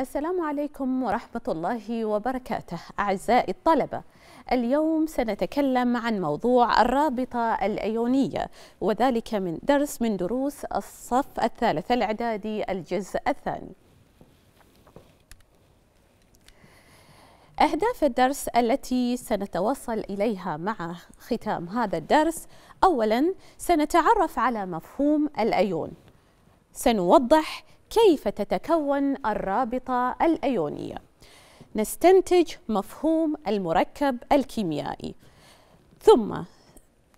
السلام عليكم ورحمة الله وبركاته أعزائي الطلبة اليوم سنتكلم عن موضوع الرابطة الأيونية وذلك من درس من دروس الصف الثالث الإعدادي الجزء الثاني أهداف الدرس التي سنتوصل إليها مع ختام هذا الدرس أولا سنتعرف على مفهوم الأيون سنوضح كيف تتكون الرابطة الأيونية نستنتج مفهوم المركب الكيميائي ثم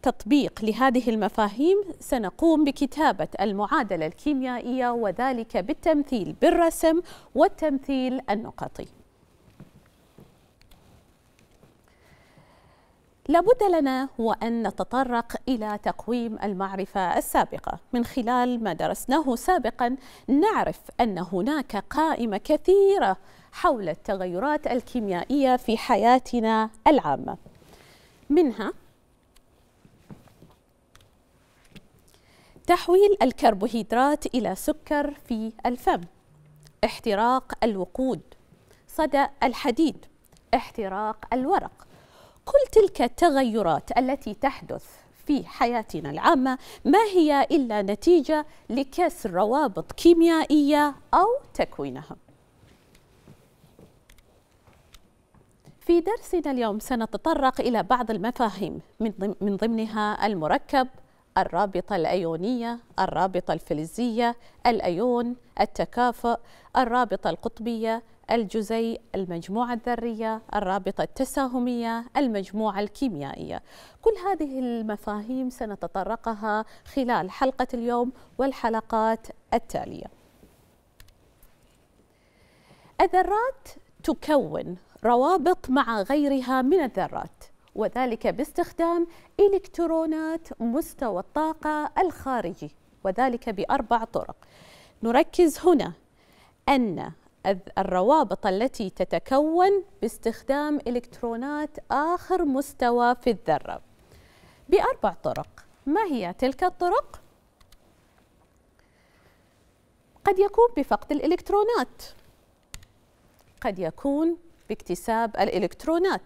تطبيق لهذه المفاهيم سنقوم بكتابة المعادلة الكيميائية وذلك بالتمثيل بالرسم والتمثيل النقطي لابد لنا هو أن نتطرق إلى تقويم المعرفة السابقة من خلال ما درسناه سابقا نعرف أن هناك قائمة كثيرة حول التغيرات الكيميائية في حياتنا العامة منها تحويل الكربوهيدرات إلى سكر في الفم احتراق الوقود صدأ الحديد احتراق الورق كل تلك التغيرات التي تحدث في حياتنا العامة ما هي إلا نتيجة لكسر روابط كيميائية أو تكوينها في درسنا اليوم سنتطرق إلى بعض المفاهيم من ضمنها المركب الرابطة الأيونية الرابطة الفلزية الأيون التكافؤ الرابطة القطبية الجزيء المجموعة الذرية الرابطة التساهمية المجموعة الكيميائية كل هذه المفاهيم سنتطرقها خلال حلقة اليوم والحلقات التالية الذرات تكون روابط مع غيرها من الذرات وذلك باستخدام إلكترونات مستوى الطاقة الخارجي وذلك بأربع طرق نركز هنا أن الروابط التي تتكون باستخدام إلكترونات آخر مستوى في الذرة بأربع طرق ما هي تلك الطرق؟ قد يكون بفقد الإلكترونات قد يكون باكتساب الإلكترونات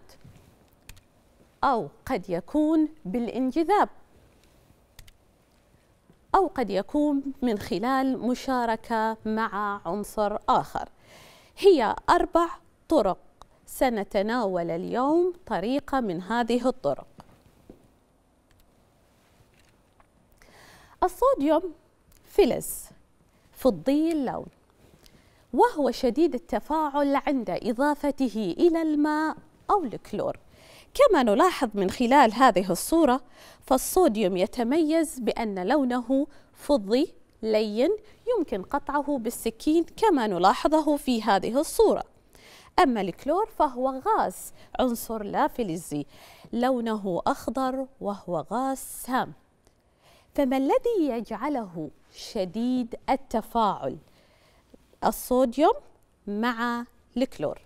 أو قد يكون بالانجذاب أو قد يكون من خلال مشاركة مع عنصر آخر هي أربع طرق سنتناول اليوم طريقة من هذه الطرق الصوديوم فلز فضي اللون وهو شديد التفاعل عند إضافته إلى الماء أو الكلور كما نلاحظ من خلال هذه الصورة فالصوديوم يتميز بأن لونه فضي لين يمكن قطعه بالسكين كما نلاحظه في هذه الصورة أما الكلور فهو غاز عنصر لا فلزي لونه أخضر وهو غاز سام فما الذي يجعله شديد التفاعل الصوديوم مع الكلور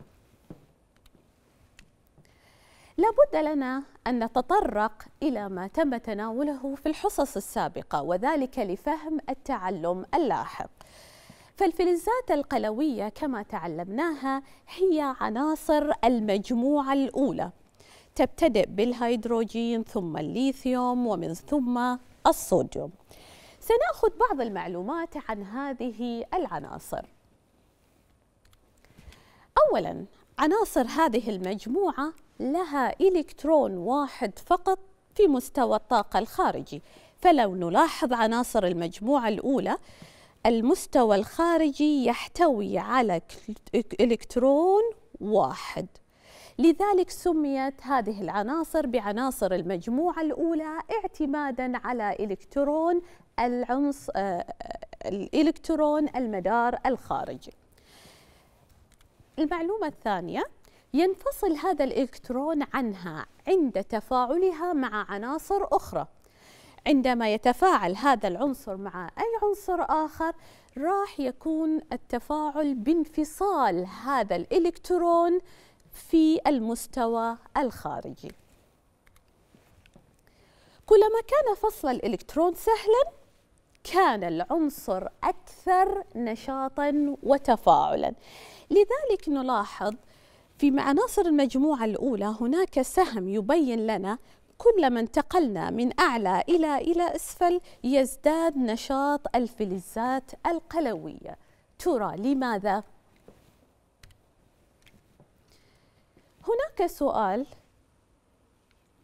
لابد لنا أن نتطرق إلى ما تم تناوله في الحصص السابقة وذلك لفهم التعلم اللاحق فالفلزات القلوية كما تعلمناها هي عناصر المجموعة الأولى تبتدئ بالهيدروجين ثم الليثيوم ومن ثم الصوديوم سناخذ بعض المعلومات عن هذه العناصر اولا عناصر هذه المجموعة لها إلكترون واحد فقط في مستوى الطاقة الخارجي فلو نلاحظ عناصر المجموعة الأولى المستوى الخارجي يحتوي على إلكترون واحد لذلك سميت هذه العناصر بعناصر المجموعة الأولى اعتمادا على إلكترون العنص آه، آه، الإلكترون المدار الخارجي المعلومة الثانية ينفصل هذا الإلكترون عنها عند تفاعلها مع عناصر أخرى عندما يتفاعل هذا العنصر مع أي عنصر آخر راح يكون التفاعل بانفصال هذا الإلكترون في المستوى الخارجي كلما كان فصل الإلكترون سهلاً كان العنصر أكثر نشاطا وتفاعلا لذلك نلاحظ في عناصر المجموعة الأولى هناك سهم يبين لنا كلما انتقلنا من أعلى إلى إلى أسفل يزداد نشاط الفلزات القلوية ترى لماذا؟ هناك سؤال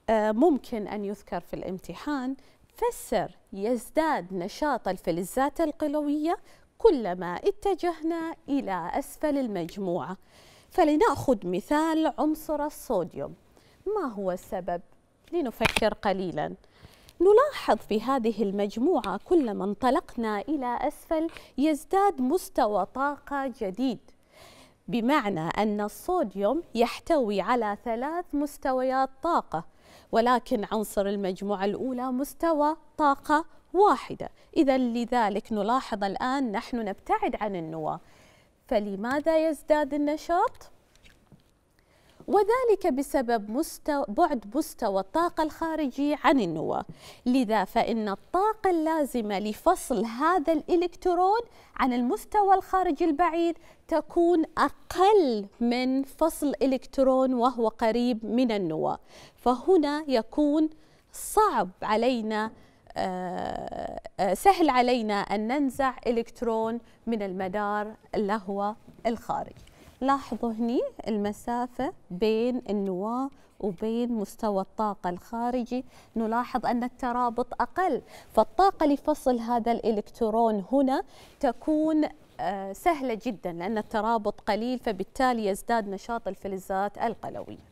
آه، ممكن أن يذكر في الامتحان فسر يزداد نشاط الفلزات القلوية كلما اتجهنا إلى أسفل المجموعة فلنأخذ مثال عنصر الصوديوم ما هو السبب؟ لنفكر قليلا نلاحظ في هذه المجموعة كلما انطلقنا إلى أسفل يزداد مستوى طاقة جديد بمعنى أن الصوديوم يحتوي على ثلاث مستويات طاقة ولكن عنصر المجموعة الأولى مستوى طاقة واحدة إذا لذلك نلاحظ الآن نحن نبتعد عن النواة فلماذا يزداد النشاط؟ وذلك بسبب مستوى بعد مستوى الطاقة الخارجي عن النواة لذا فإن الطاقة اللازمة لفصل هذا الإلكترون عن المستوى الخارجي البعيد تكون أقل من فصل إلكترون وهو قريب من النواة فهنا يكون صعب علينا آه، آه، سهل علينا أن ننزع إلكترون من المدار اللي هو الخارجي لاحظوا هنا المسافة بين النواة وبين مستوى الطاقة الخارجي نلاحظ أن الترابط أقل فالطاقة لفصل هذا الإلكترون هنا تكون آه، سهلة جدا لأن الترابط قليل فبالتالي يزداد نشاط الفلزات القلوية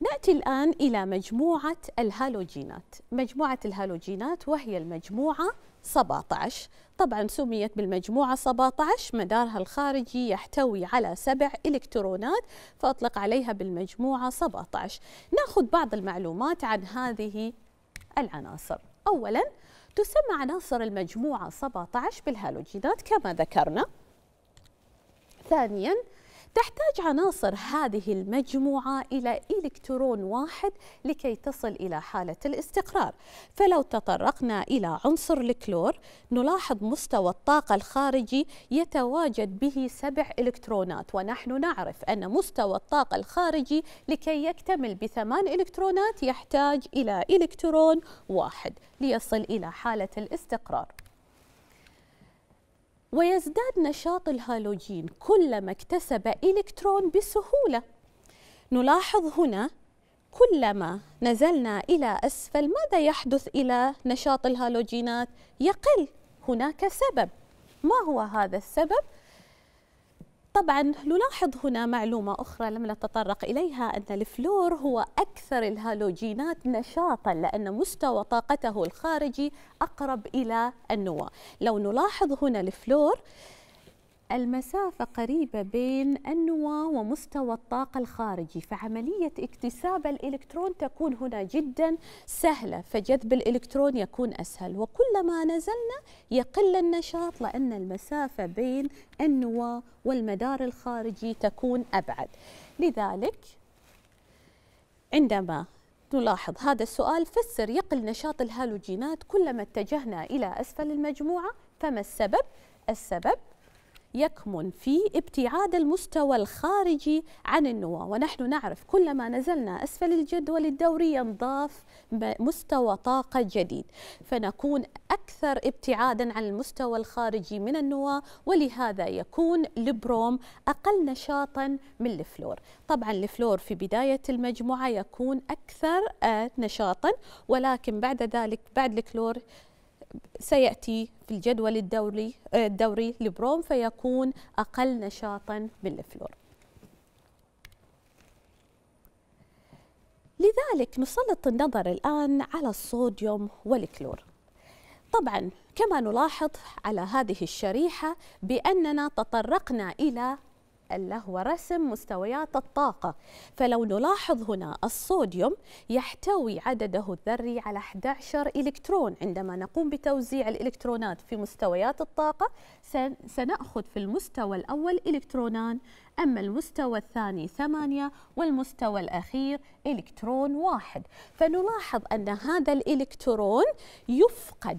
نأتي الآن إلى مجموعة الهالوجينات مجموعة الهالوجينات وهي المجموعة 17 طبعا سميت بالمجموعة 17 مدارها الخارجي يحتوي على سبع إلكترونات فأطلق عليها بالمجموعة 17 نأخذ بعض المعلومات عن هذه العناصر أولا تسمى عناصر المجموعة 17 بالهالوجينات كما ذكرنا ثانياً تحتاج عناصر هذه المجموعة إلى إلكترون واحد لكي تصل إلى حالة الاستقرار فلو تطرقنا إلى عنصر الكلور نلاحظ مستوى الطاقة الخارجي يتواجد به سبع إلكترونات ونحن نعرف أن مستوى الطاقة الخارجي لكي يكتمل بثمان إلكترونات يحتاج إلى إلكترون واحد ليصل إلى حالة الاستقرار ويزداد نشاط الهالوجين كلما اكتسب إلكترون بسهولة نلاحظ هنا كلما نزلنا إلى أسفل ماذا يحدث إلى نشاط الهالوجينات؟ يقل هناك سبب ما هو هذا السبب؟ طبعا نلاحظ هنا معلومة أخرى لم نتطرق إليها أن الفلور هو أكثر الهالوجينات نشاطا لأن مستوى طاقته الخارجي أقرب إلى النواة لو نلاحظ هنا الفلور المسافة قريبة بين النواة ومستوى الطاقة الخارجي فعملية اكتساب الإلكترون تكون هنا جدا سهلة فجذب الإلكترون يكون أسهل وكلما نزلنا يقل النشاط لأن المسافة بين النواة والمدار الخارجي تكون أبعد لذلك عندما نلاحظ هذا السؤال فسر يقل نشاط الهالوجينات كلما اتجهنا إلى أسفل المجموعة فما السبب؟ السبب يكمن في ابتعاد المستوى الخارجي عن النواة ونحن نعرف كلما نزلنا أسفل الجدول الدوري ينضاف مستوى طاقة جديد فنكون أكثر ابتعادا عن المستوى الخارجي من النواة ولهذا يكون البروم أقل نشاطا من الفلور طبعا الفلور في بداية المجموعة يكون أكثر آه، نشاطا ولكن بعد ذلك بعد الكلور سيأتي في الجدول الدوري آه، الدوري لبروم فيكون أقل نشاطا من الفلور لذلك نسلط النظر الآن على الصوديوم والكلور طبعا كما نلاحظ على هذه الشريحة بأننا تطرقنا إلى ألا هو رسم مستويات الطاقة فلو نلاحظ هنا الصوديوم يحتوي عدده الذري على 11 إلكترون عندما نقوم بتوزيع الإلكترونات في مستويات الطاقة سنأخذ في المستوى الأول إلكترونان أما المستوى الثاني ثمانية والمستوى الأخير إلكترون واحد فنلاحظ أن هذا الإلكترون يفقد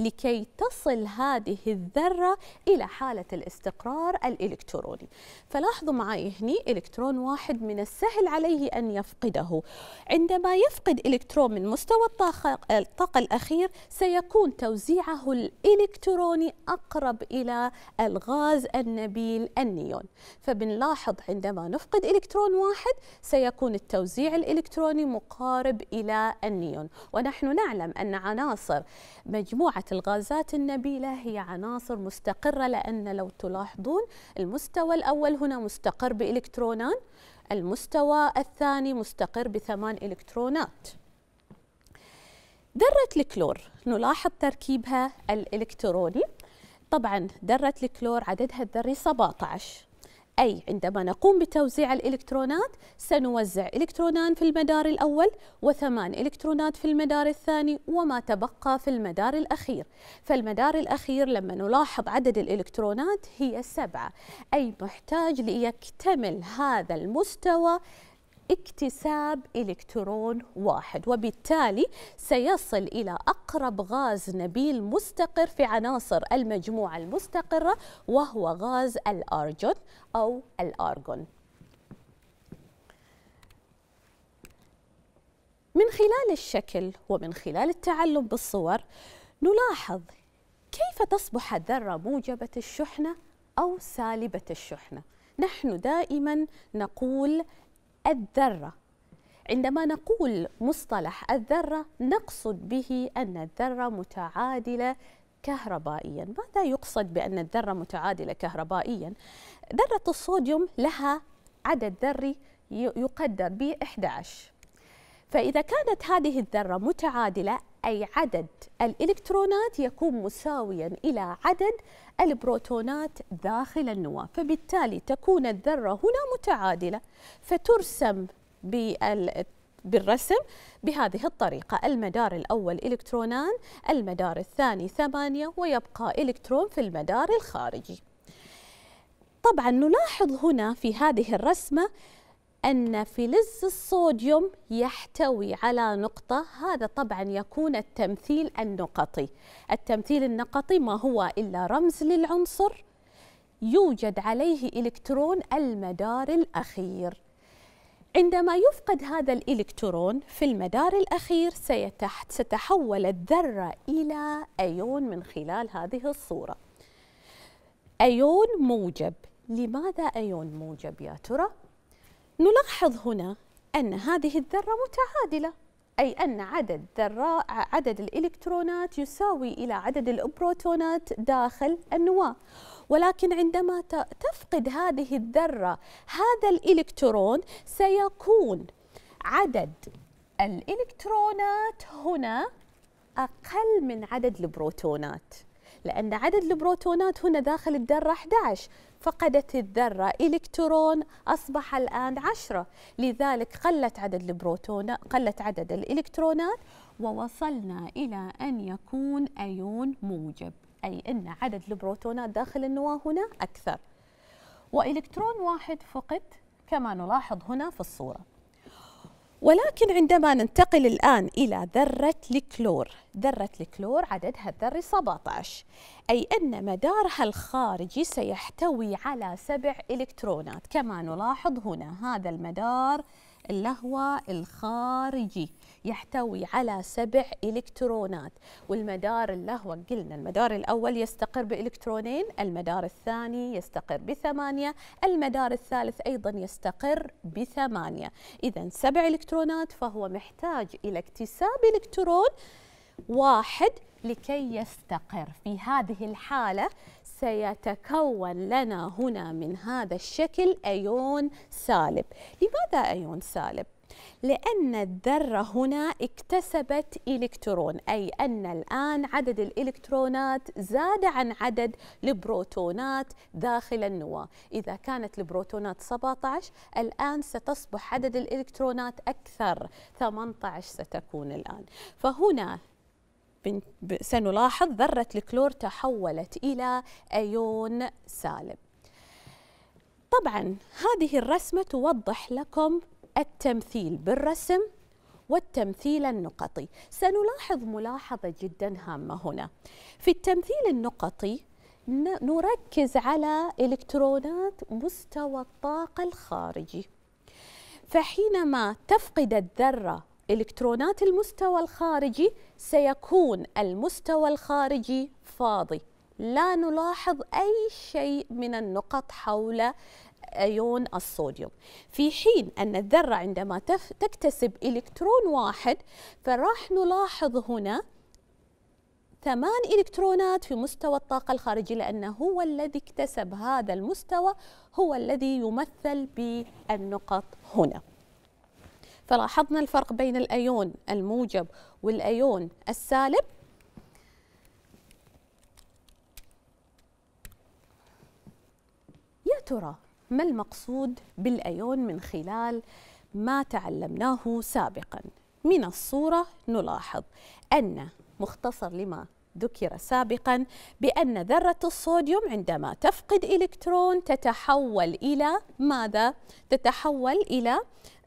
لكي تصل هذه الذرة إلى حالة الاستقرار الإلكتروني فلاحظوا معي هنا إلكترون واحد من السهل عليه أن يفقده عندما يفقد إلكترون من مستوى الطاقة, الطاقة الأخير سيكون توزيعه الإلكتروني أقرب إلى الغاز النبيل النيون فبنلاحظ عندما نفقد إلكترون واحد سيكون التوزيع الإلكتروني مقارب إلى النيون ونحن نعلم أن عناصر مجموعة الغازات النبيلة هي عناصر مستقرة لأن لو تلاحظون المستوى الأول هنا مستقر بإلكترونان المستوى الثاني مستقر بثمان إلكترونات ذرة الكلور نلاحظ تركيبها الإلكتروني طبعا ذرة الكلور عددها الذري 17 أي عندما نقوم بتوزيع الإلكترونات سنوزع إلكترونان في المدار الأول وثمان إلكترونات في المدار الثاني وما تبقى في المدار الأخير فالمدار الأخير لما نلاحظ عدد الإلكترونات هي سبعة أي محتاج ليكتمل هذا المستوى اكتساب إلكترون واحد وبالتالي سيصل إلى أقرب غاز نبيل مستقر في عناصر المجموعة المستقرة وهو غاز الأرجون أو الأرجون من خلال الشكل ومن خلال التعلم بالصور نلاحظ كيف تصبح الذرة موجبة الشحنة أو سالبة الشحنة؟ نحن دائما نقول الذرة عندما نقول مصطلح الذرة نقصد به أن الذرة متعادلة كهربائيا ماذا يقصد بأن الذرة متعادلة كهربائيا؟ ذرة الصوديوم لها عدد ذري يقدر ب 11 فإذا كانت هذه الذرة متعادلة أي عدد الإلكترونات يكون مساويا إلى عدد البروتونات داخل النواة فبالتالي تكون الذرة هنا متعادلة فترسم بال بالرسم بهذه الطريقة المدار الأول إلكترونان المدار الثاني ثمانية ويبقى إلكترون في المدار الخارجي طبعا نلاحظ هنا في هذه الرسمة أن فلز الصوديوم يحتوي على نقطة هذا طبعا يكون التمثيل النقطي التمثيل النقطي ما هو إلا رمز للعنصر يوجد عليه إلكترون المدار الأخير عندما يفقد هذا الإلكترون في المدار الأخير ستحول الذرة إلى أيون من خلال هذه الصورة أيون موجب لماذا أيون موجب يا ترى؟ نلاحظ هنا أن هذه الذرة متعادلة أي أن عدد ذرة عدد الإلكترونات يساوي إلى عدد البروتونات داخل النواة ولكن عندما تفقد هذه الذرة هذا الإلكترون سيكون عدد الإلكترونات هنا أقل من عدد البروتونات لأن عدد البروتونات هنا داخل الذرة 11 فقدت الذرة إلكترون أصبح الآن عشرة لذلك قلت عدد البروتون قلت عدد الإلكترونات ووصلنا إلى أن يكون أيون موجب أي أن عدد البروتونات داخل النواة هنا أكثر وإلكترون واحد فقد كما نلاحظ هنا في الصورة ولكن عندما ننتقل الآن إلى ذرة الكلور ذرة الكلور عددها الذري 17 أي أن مدارها الخارجي سيحتوي على سبع إلكترونات كما نلاحظ هنا هذا المدار اللي هو الخارجي يحتوي على سبع إلكترونات والمدار اللهو قلنا المدار الأول يستقر بإلكترونين المدار الثاني يستقر بثمانية المدار الثالث أيضا يستقر بثمانية إذا سبع إلكترونات فهو محتاج إلى اكتساب إلكترون واحد لكي يستقر في هذه الحالة سيتكون لنا هنا من هذا الشكل أيون سالب لماذا أيون سالب؟ لأن الذرة هنا اكتسبت إلكترون أي أن الآن عدد الإلكترونات زاد عن عدد البروتونات داخل النواة إذا كانت البروتونات 17 الآن ستصبح عدد الإلكترونات أكثر 18 ستكون الآن فهنا سنلاحظ ذرة الكلور تحولت إلى أيون سالب طبعا هذه الرسمة توضح لكم التمثيل بالرسم والتمثيل النقطي سنلاحظ ملاحظة جدا هامة هنا في التمثيل النقطي نركز على إلكترونات مستوى الطاقة الخارجي فحينما تفقد الذرة إلكترونات المستوى الخارجي سيكون المستوى الخارجي فاضي لا نلاحظ أي شيء من النقط حول ايون الصوديوم في حين ان الذره عندما تكتسب الكترون واحد فراح نلاحظ هنا ثمان إلكترونات في مستوى الطاقة الخارجي لأنه هو الذي اكتسب هذا المستوى هو الذي يمثل بالنقط هنا فلاحظنا الفرق بين الأيون الموجب والأيون السالب يا ترى ما المقصود بالأيون من خلال ما تعلمناه سابقا من الصورة نلاحظ أن مختصر لما ذكر سابقا بأن ذرة الصوديوم عندما تفقد إلكترون تتحول إلى ماذا؟ تتحول إلى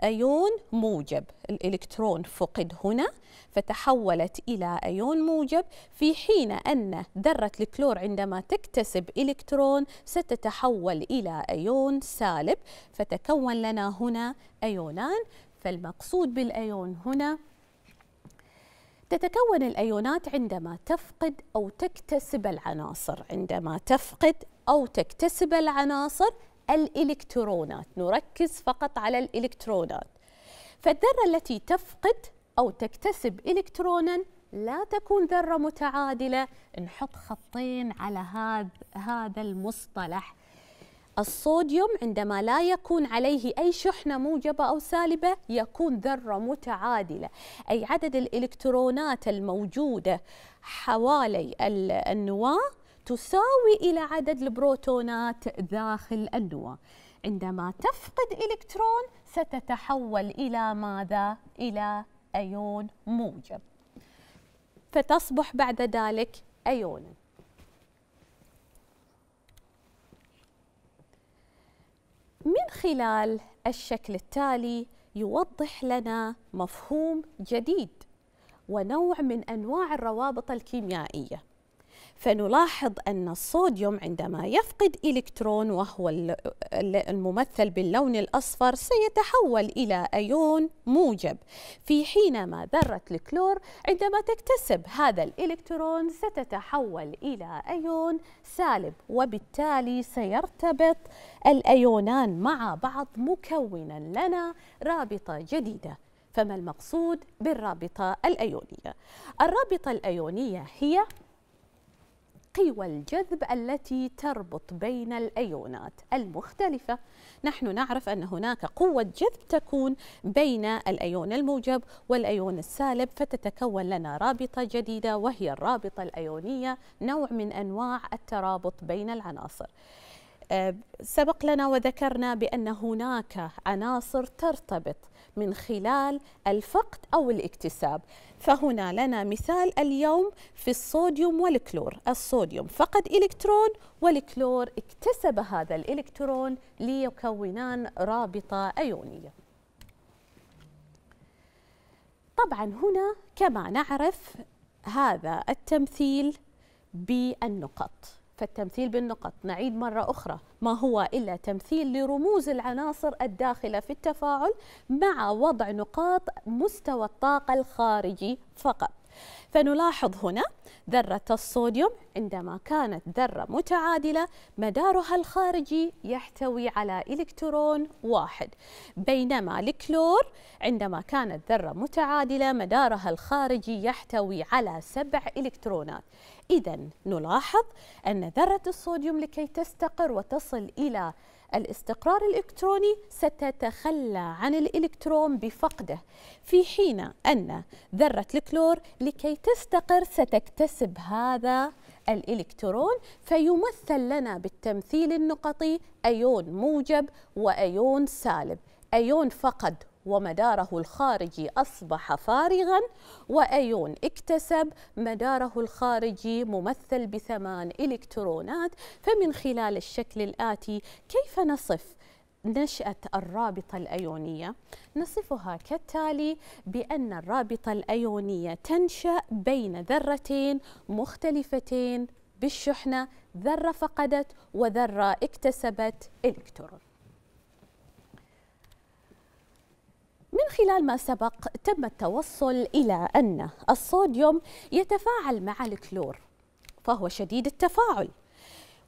أيون موجب الإلكترون فقد هنا فتحولت إلى أيون موجب في حين أن ذرة الكلور عندما تكتسب إلكترون ستتحول إلى أيون سالب فتكون لنا هنا أيونان فالمقصود بالأيون هنا تتكون الايونات عندما تفقد او تكتسب العناصر عندما تفقد او تكتسب العناصر الالكترونات نركز فقط على الالكترونات فالذره التي تفقد او تكتسب الكترونا لا تكون ذره متعادله نحط خطين على هذا هذا المصطلح الصوديوم عندما لا يكون عليه أي شحنة موجبة أو سالبة يكون ذرة متعادلة أي عدد الإلكترونات الموجودة حوالي النواة تساوي إلى عدد البروتونات داخل النواة عندما تفقد إلكترون ستتحول إلى ماذا؟ إلى أيون موجب فتصبح بعد ذلك أيوناً من خلال الشكل التالي يوضح لنا مفهوم جديد ونوع من انواع الروابط الكيميائيه فنلاحظ أن الصوديوم عندما يفقد إلكترون وهو الممثل باللون الأصفر سيتحول إلى أيون موجب في حينما ذرة الكلور عندما تكتسب هذا الإلكترون ستتحول إلى أيون سالب وبالتالي سيرتبط الأيونان مع بعض مكونا لنا رابطة جديدة فما المقصود بالرابطة الأيونية؟ الرابطة الأيونية هي قوى الجذب التي تربط بين الايونات المختلفه نحن نعرف ان هناك قوه جذب تكون بين الايون الموجب والايون السالب فتتكون لنا رابطه جديده وهي الرابطه الايونيه نوع من انواع الترابط بين العناصر آه، سبق لنا وذكرنا بان هناك عناصر ترتبط من خلال الفقد او الاكتساب فهنا لنا مثال اليوم في الصوديوم والكلور الصوديوم فقد إلكترون والكلور اكتسب هذا الإلكترون ليكونان رابطة أيونية طبعا هنا كما نعرف هذا التمثيل بالنقط فالتمثيل بالنقط نعيد مرة أخرى ما هو إلا تمثيل لرموز العناصر الداخلة في التفاعل مع وضع نقاط مستوى الطاقة الخارجي فقط فنلاحظ هنا ذرة الصوديوم عندما كانت ذرة متعادلة مدارها الخارجي يحتوي على إلكترون واحد بينما الكلور عندما كانت ذرة متعادلة مدارها الخارجي يحتوي على سبع إلكترونات إذا نلاحظ أن ذرة الصوديوم لكي تستقر وتصل إلى الاستقرار الإلكتروني ستتخلى عن الإلكترون بفقده في حين أن ذرة الكلور لكي تستقر ستكتسب هذا الإلكترون فيمثل لنا بالتمثيل النقطي أيون موجب وأيون سالب أيون فقد ومداره الخارجي أصبح فارغا وأيون اكتسب مداره الخارجي ممثل بثمان إلكترونات فمن خلال الشكل الآتي كيف نصف نشأة الرابطة الأيونية نصفها كالتالي بأن الرابطة الأيونية تنشأ بين ذرتين مختلفتين بالشحنة ذرة فقدت وذرة اكتسبت إلكترون من خلال ما سبق تم التوصل إلى أن الصوديوم يتفاعل مع الكلور فهو شديد التفاعل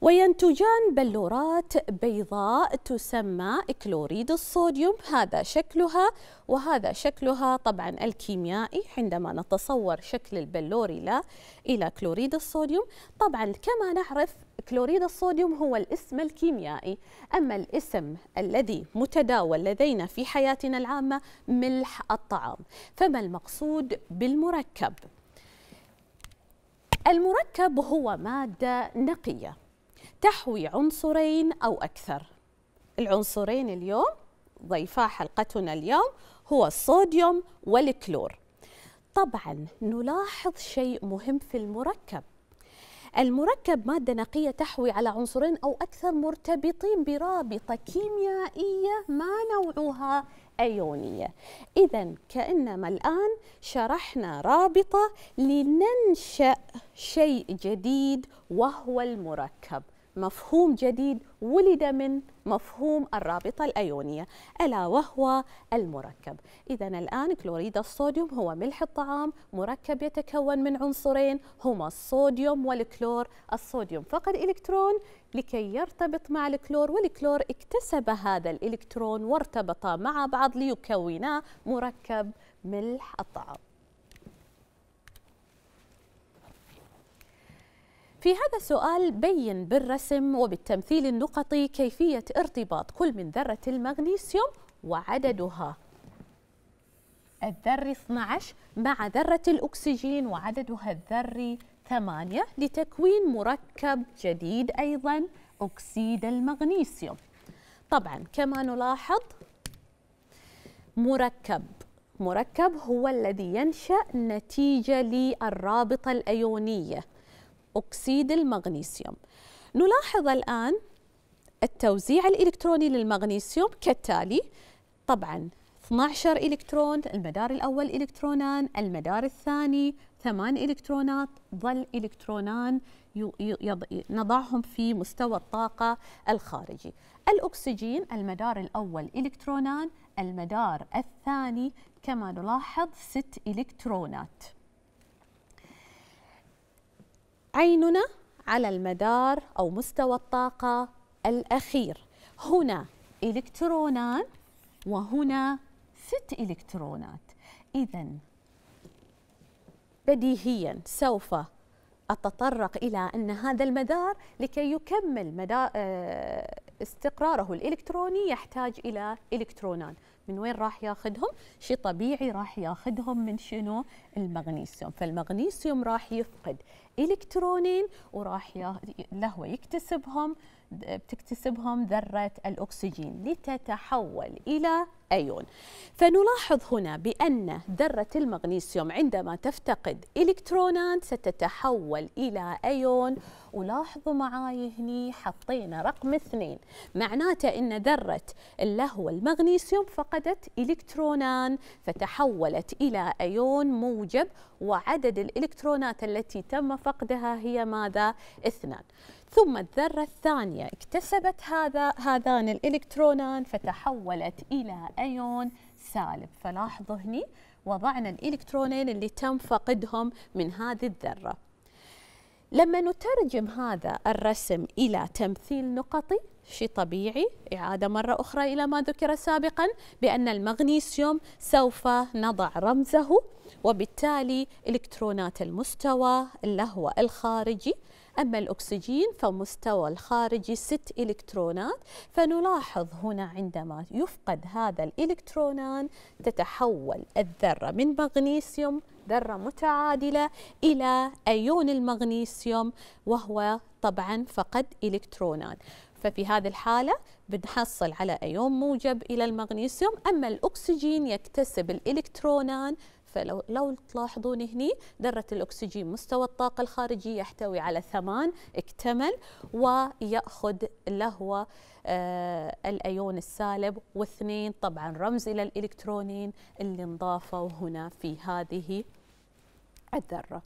وينتجان بلورات بيضاء تسمى كلوريد الصوديوم هذا شكلها وهذا شكلها طبعا الكيميائي عندما نتصور شكل البلوري لا إلى كلوريد الصوديوم طبعا كما نعرف كلوريد الصوديوم هو الاسم الكيميائي أما الاسم الذي متداول لدينا في حياتنا العامة ملح الطعام فما المقصود بالمركب؟ المركب هو مادة نقية تحوي عنصرين أو أكثر العنصرين اليوم ضيفا حلقتنا اليوم هو الصوديوم والكلور طبعا نلاحظ شيء مهم في المركب المركب مادة نقية تحوي على عنصرين أو أكثر مرتبطين برابطة كيميائية ما نوعها أيونية إذا كأنما الآن شرحنا رابطة لننشأ شيء جديد وهو المركب مفهوم جديد ولد من مفهوم الرابطة الأيونية ألا وهو المركب إذا الآن كلوريد الصوديوم هو ملح الطعام مركب يتكون من عنصرين هما الصوديوم والكلور الصوديوم فقد إلكترون لكي يرتبط مع الكلور والكلور اكتسب هذا الإلكترون وارتبطا مع بعض ليكونا مركب ملح الطعام في هذا السؤال بين بالرسم وبالتمثيل النقطي كيفية ارتباط كل من ذرة المغنيسيوم وعددها الذري 12 مع ذرة الأكسجين وعددها الذري 8 لتكوين مركب جديد أيضا أكسيد المغنيسيوم طبعا كما نلاحظ مركب مركب هو الذي ينشأ نتيجة للرابطة الأيونية أكسيد المغنيسيوم نلاحظ الآن التوزيع الإلكتروني للمغنيسيوم كالتالي طبعا 12 إلكترون المدار الأول إلكترونان المدار الثاني ثمان إلكترونات ظل إلكترونان نضعهم في مستوى الطاقة الخارجي الأكسجين المدار الأول إلكترونان المدار الثاني كما نلاحظ ست إلكترونات عيننا على المدار أو مستوى الطاقة الأخير هنا إلكترونان وهنا ست إلكترونات إذا بديهيا سوف أتطرق إلى أن هذا المدار لكي يكمل مدار آه، استقراره الإلكتروني يحتاج إلى إلكترونان من وين راح ياخذهم شيء طبيعي راح ياخذهم من شنو المغنيسيوم فالمغنيسيوم راح يفقد الكترونين وراح له يكتسبهم بتكتسبهم ذرة الأكسجين لتتحول إلى أيون فنلاحظ هنا بأن ذرة المغنيسيوم عندما تفتقد إلكترونات ستتحول إلى أيون ولاحظوا معاي هنا حطينا رقم اثنين معناته أن ذرة اللهو المغنيسيوم فقدت إلكترونان فتحولت إلى أيون موجب وعدد الإلكترونات التي تم فقدها هي ماذا؟ اثنان ثم الذرة الثانية اكتسبت هذا هذان الإلكترونان فتحولت إلى أيون سالب فلاحظوا هني وضعنا الإلكترونين اللي تم فقدهم من هذه الذرة لما نترجم هذا الرسم إلى تمثيل نقطي شيء طبيعي إعادة مرة أخرى إلى ما ذكر سابقا بأن المغنيسيوم سوف نضع رمزه وبالتالي إلكترونات المستوى اللي هو الخارجي أما الأكسجين فمستوى الخارجي ست إلكترونات فنلاحظ هنا عندما يفقد هذا الإلكترونان تتحول الذرة من مغنيسيوم ذرة متعادلة إلى أيون المغنيسيوم وهو طبعا فقد إلكترونان ففي هذه الحالة بنحصل على أيون موجب إلى المغنيسيوم أما الأكسجين يكتسب الإلكترونان فلو لو تلاحظون هنا ذرة الأكسجين مستوى الطاقة الخارجية يحتوي على ثمان اكتمل ويأخذ لهو آه الأيون السالب واثنين طبعا رمز إلى الإلكترونين اللي انضافوا هنا في هذه الذرة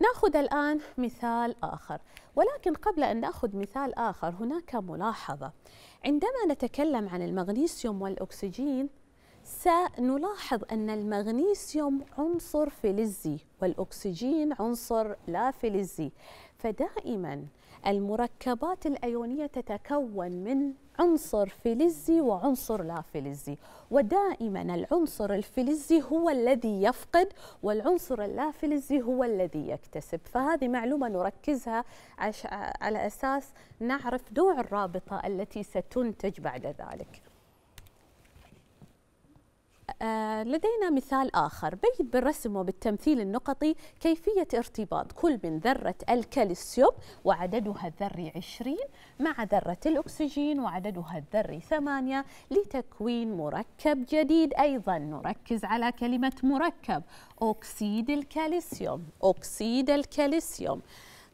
ناخذ الآن مثال آخر ولكن قبل أن نأخذ مثال آخر هناك ملاحظة عندما نتكلم عن المغنيسيوم والأكسجين سنلاحظ أن المغنيسيوم عنصر فلزي والأكسجين عنصر لا فلزي فدائما المركبات الأيونية تتكون من عنصر فلزي وعنصر لا فلزي ودائما العنصر الفلزي هو الذي يفقد والعنصر اللا فلزي هو الذي يكتسب فهذه معلومة نركزها على أساس نعرف نوع الرابطة التي ستنتج بعد ذلك آه، لدينا مثال آخر بين بالرسم وبالتمثيل النقطي كيفية ارتباط كل من ذرة الكالسيوم وعددها الذري 20 مع ذرة الأكسجين وعددها الذري 8 لتكوين مركب جديد أيضا نركز على كلمة مركب أكسيد الكالسيوم أكسيد الكالسيوم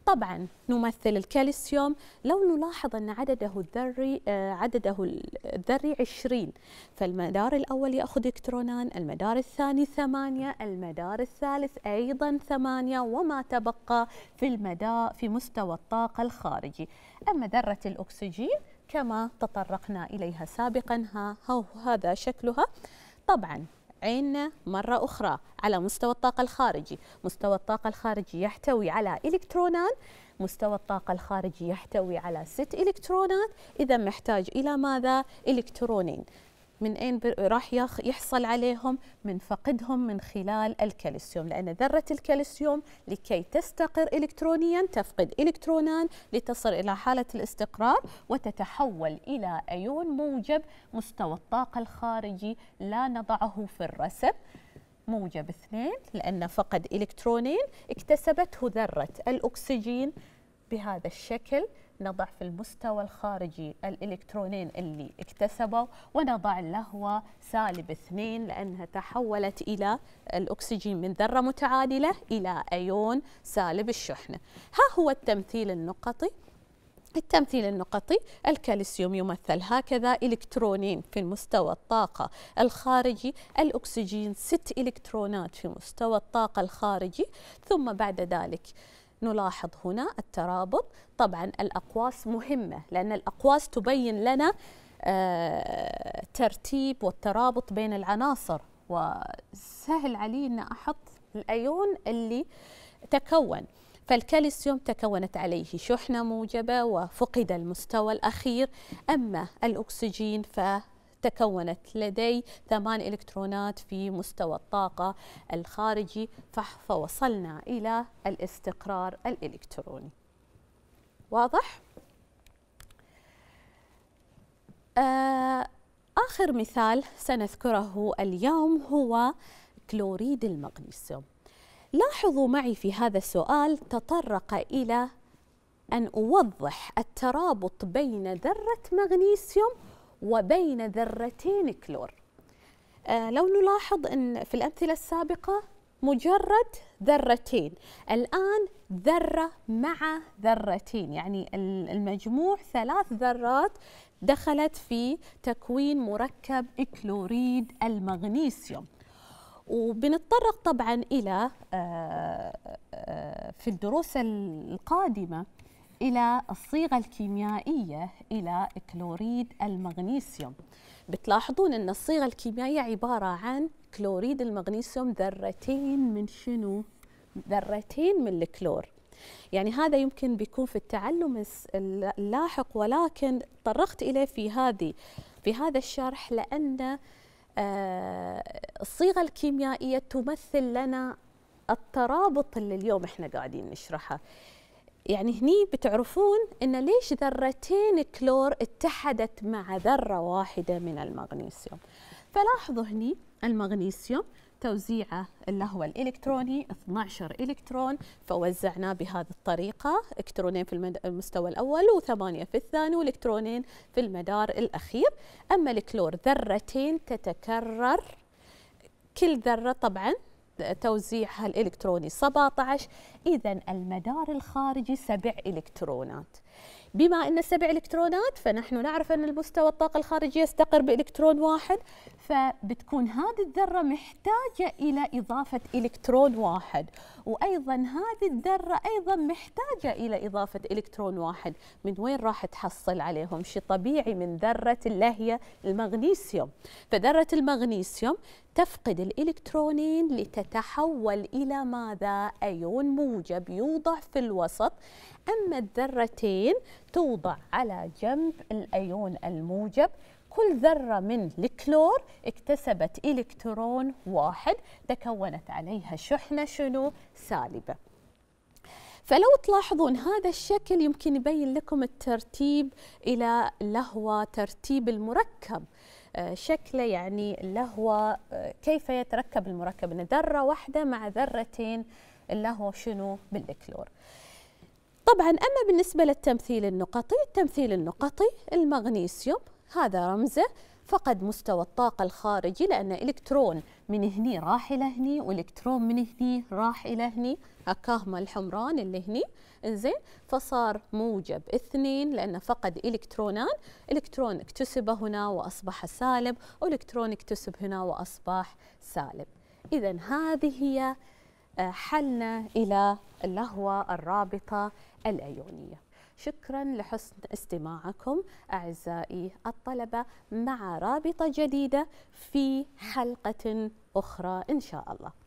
طبعا نمثل الكالسيوم لو نلاحظ أن عدده الذري آه، عدده الذري 20 فالمدار الأول يأخذ إلكترونان المدار الثاني ثمانية المدار الثالث أيضا ثمانية وما تبقى في المدى في مستوى الطاقة الخارجي أما ذرة الأكسجين كما تطرقنا إليها سابقا ها هذا شكلها طبعا عيننا مرة أخرى على مستوى الطاقة الخارجي مستوى الطاقة الخارجي يحتوي على إلكترونات مستوى الطاقة الخارجي يحتوي على ست إلكترونات إذا محتاج إلى ماذا؟ إلكترونين من أين راح يحصل عليهم من فقدهم من خلال الكالسيوم لأن ذرة الكالسيوم لكي تستقر إلكترونيا تفقد إلكترونان لتصل إلى حالة الاستقرار وتتحول إلى أيون موجب مستوى الطاقة الخارجي لا نضعه في الرسم موجب اثنين لأن فقد إلكترونين اكتسبته ذرة الأكسجين بهذا الشكل نضع في المستوى الخارجي الإلكترونين اللي اكتسبوا ونضع لهو سالب اثنين لأنها تحولت إلى الأكسجين من ذرة متعادلة إلى أيون سالب الشحنة ها هو التمثيل النقطي التمثيل النقطي الكالسيوم يمثل هكذا إلكترونين في مستوى الطاقة الخارجي الأكسجين ست إلكترونات في مستوى الطاقة الخارجي ثم بعد ذلك نلاحظ هنا الترابط طبعا الأقواس مهمة لأن الأقواس تبين لنا آه، ترتيب والترابط بين العناصر وسهل علي أن أحط الأيون اللي تكون فالكالسيوم تكونت عليه شحنة موجبة وفقد المستوى الأخير أما الأكسجين ف تكونت لدي ثمان إلكترونات في مستوى الطاقة الخارجي فوصلنا إلى الاستقرار الإلكتروني واضح؟ آه، آخر مثال سنذكره اليوم هو كلوريد المغنيسيوم لاحظوا معي في هذا السؤال تطرق إلى أن أوضح الترابط بين ذرة مغنيسيوم وبين ذرتين كلور آه لو نلاحظ أن في الأمثلة السابقة مجرد ذرتين الآن ذرة مع ذرتين يعني المجموع ثلاث ذرات دخلت في تكوين مركب كلوريد المغنيسيوم وبنتطرق طبعا إلى آه، آه، في الدروس القادمة إلى الصيغة الكيميائية إلى كلوريد المغنيسيوم بتلاحظون أن الصيغة الكيميائية عبارة عن كلوريد المغنيسيوم ذرتين من شنو؟ ذرتين من الكلور يعني هذا يمكن بيكون في التعلم اللاحق ولكن طرقت إليه في هذه في هذا الشرح لأن آه، الصيغة الكيميائية تمثل لنا الترابط اللي اليوم احنا قاعدين نشرحه يعني هني بتعرفون ان ليش ذرتين كلور اتحدت مع ذره واحده من المغنيسيوم فلاحظوا هني المغنيسيوم توزيعه اللي هو الالكتروني 12 الكترون فوزعناه بهذه الطريقه الكترونين في المستوى الاول وثمانيه في الثاني والكترونين في المدار الاخير اما الكلور ذرتين تتكرر كل ذره طبعا توزيعها الإلكتروني 17 إذا المدار الخارجي سبع إلكترونات بما أن سبع إلكترونات فنحن نعرف أن المستوى الطاقة الخارجي يستقر بإلكترون واحد فبتكون هذه الذرة محتاجة إلى إضافة إلكترون واحد وايضا هذه الذره ايضا محتاجه الى اضافه الكترون واحد من وين راح تحصل عليهم شيء طبيعي من ذره اللي هي المغنيسيوم فذره المغنيسيوم تفقد الالكترونين لتتحول الى ماذا ايون موجب يوضع في الوسط اما الذرتين توضع على جنب الايون الموجب كل ذرة من الكلور اكتسبت إلكترون واحد تكونت عليها شحنة شنو سالبة فلو تلاحظون هذا الشكل يمكن يبين لكم الترتيب إلى لهو ترتيب المركب آه، شكله يعني لهو آه، كيف يتركب المركب ان ذره واحده مع ذرتين اللهو شنو بالكلور طبعا اما بالنسبه للتمثيل النقطي التمثيل النقطي المغنيسيوم هذا رمزه فقد مستوى الطاقة الخارجي لأن إلكترون من هني راح إلى هني وإلكترون من هني راح إلى هني هكاهما الحمران اللي هني إنزين فصار موجب اثنين لأنه فقد إلكترونان إلكترون اكتسب هنا وأصبح سالب وإلكترون اكتسب هنا وأصبح سالب إذا هذه هي آه، حلنا إلى اللهوة الرابطة الأيونية شكرا لحسن استماعكم أعزائي الطلبة مع رابطة جديدة في حلقة أخرى إن شاء الله